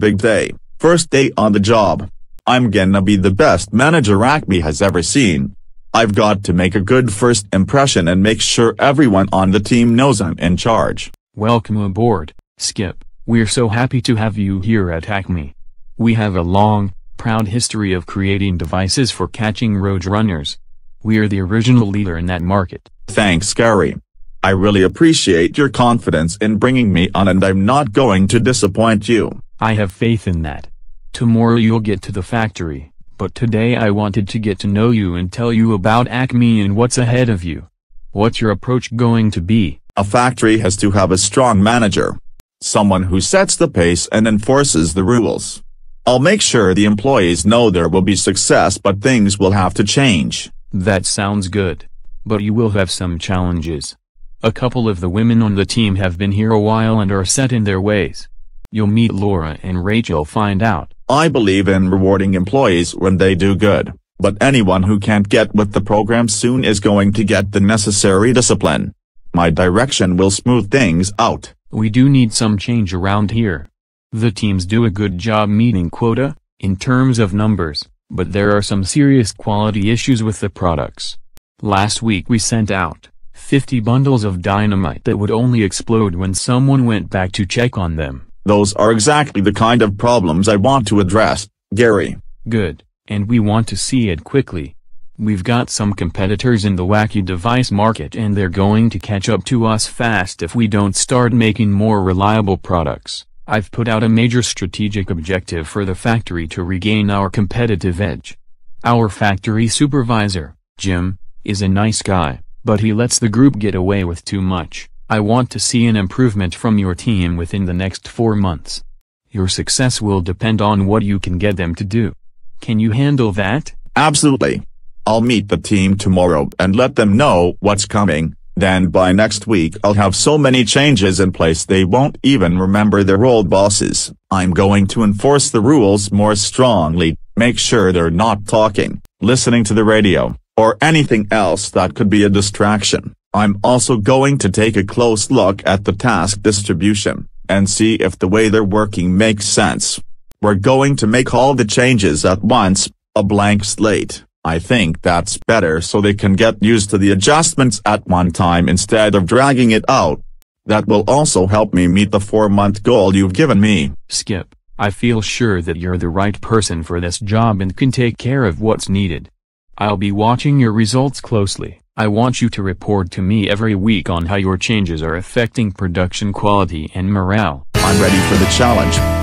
Big day, first day on the job. I'm gonna be the best manager Acme has ever seen. I've got to make a good first impression and make sure everyone on the team knows I'm in charge. Welcome aboard, Skip. We're so happy to have you here at Acme. We have a long, proud history of creating devices for catching roadrunners. We're the original leader in that market. Thanks Gary. I really appreciate your confidence in bringing me on and I'm not going to disappoint you. I have faith in that. Tomorrow you'll get to the factory, but today I wanted to get to know you and tell you about Acme and what's ahead of you. What's your approach going to be? A factory has to have a strong manager. Someone who sets the pace and enforces the rules. I'll make sure the employees know there will be success but things will have to change. That sounds good. But you will have some challenges. A couple of the women on the team have been here a while and are set in their ways. You'll meet Laura and Rachel find out. I believe in rewarding employees when they do good, but anyone who can't get with the program soon is going to get the necessary discipline. My direction will smooth things out. We do need some change around here. The teams do a good job meeting quota, in terms of numbers, but there are some serious quality issues with the products. Last week we sent out 50 bundles of dynamite that would only explode when someone went back to check on them. Those are exactly the kind of problems I want to address, Gary. Good, and we want to see it quickly. We've got some competitors in the wacky device market and they're going to catch up to us fast if we don't start making more reliable products. I've put out a major strategic objective for the factory to regain our competitive edge. Our factory supervisor, Jim, is a nice guy, but he lets the group get away with too much. I want to see an improvement from your team within the next four months. Your success will depend on what you can get them to do. Can you handle that? Absolutely. I'll meet the team tomorrow and let them know what's coming. Then by next week I'll have so many changes in place they won't even remember their old bosses. I'm going to enforce the rules more strongly, make sure they're not talking, listening to the radio, or anything else that could be a distraction, I'm also going to take a close look at the task distribution, and see if the way they're working makes sense. We're going to make all the changes at once, a blank slate. I think that's better so they can get used to the adjustments at one time instead of dragging it out. That will also help me meet the four-month goal you've given me. Skip, I feel sure that you're the right person for this job and can take care of what's needed. I'll be watching your results closely. I want you to report to me every week on how your changes are affecting production quality and morale. I'm ready for the challenge.